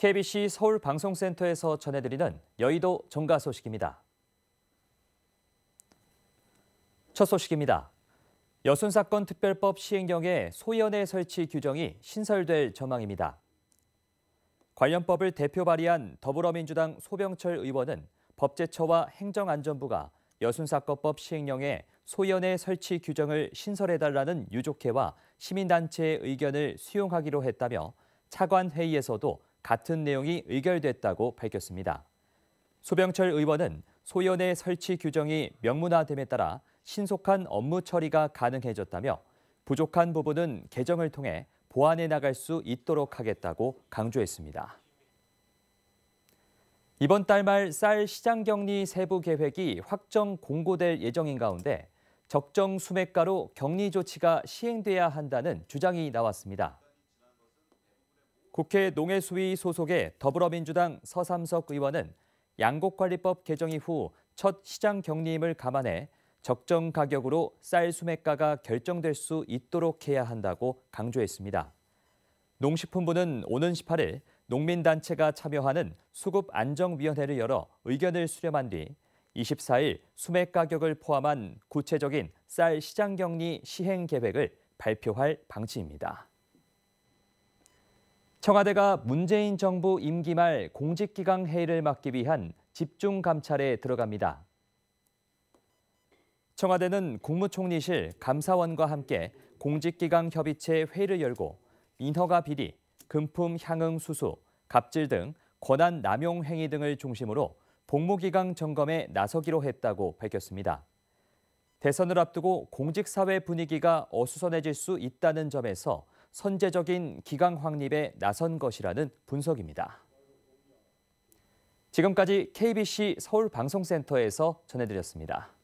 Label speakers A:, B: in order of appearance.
A: KBC 서울방송센터에서 전해드리는 여의도 정가 소식입니다. 첫 소식입니다. 여순사건 특별법 시행령의 소연의 설치 규정이 신설될 전망입니다. 관련법을 대표 발의한 더불어민주당 소병철 의원은 법제처와 행정안전부가 여순사건법 시행령에 소연의 설치 규정을 신설해달라는 유족회와 시민단체의 의견을 수용하기로 했다며 차관회의에서도 같은 내용이 의결됐다고 밝혔습니다. 소병철 의원은 소연의 설치 규정이 명문화됨에 따라 신속한 업무 처리가 가능해졌다며 부족한 부분은 개정을 통해 보완해 나갈 수 있도록 하겠다고 강조했습니다. 이번 달 말 쌀 시장 격리 세부 계획이 확정 공고될 예정인 가운데 적정 수매가로 격리 조치가 시행돼야 한다는 주장이 나왔습니다. 국회 농해수위 소속의 더불어민주당 서삼석 의원은 양곡관리법 개정 이후 첫 시장 격리임을 감안해 적정 가격으로 쌀 수매가가 결정될 수 있도록 해야 한다고 강조했습니다. 농식품부는 오는 18일 농민단체가 참여하는 수급안정위원회를 열어 의견을 수렴한 뒤 24일 수맥 가격을 포함한 구체적인 쌀 시장 격리 시행 계획을 발표할 방침입니다. 청와대가 문재인 정부 임기 말 공직기강 회의를 막기 위한 집중 감찰에 들어갑니다. 청와대는 국무총리실 감사원과 함께 공직기강 협의체 회의를 열고 인허가 비리, 금품 향응 수수, 갑질 등 권한 남용 행위 등을 중심으로 복무기강 점검에 나서기로 했다고 밝혔습니다. 대선을 앞두고 공직사회 분위기가 어수선해질 수 있다는 점에서 선제적인 기강 확립에 나선 것이라는 분석입니다. 지금까지 KBC 서울방송센터에서 전해드렸습니다.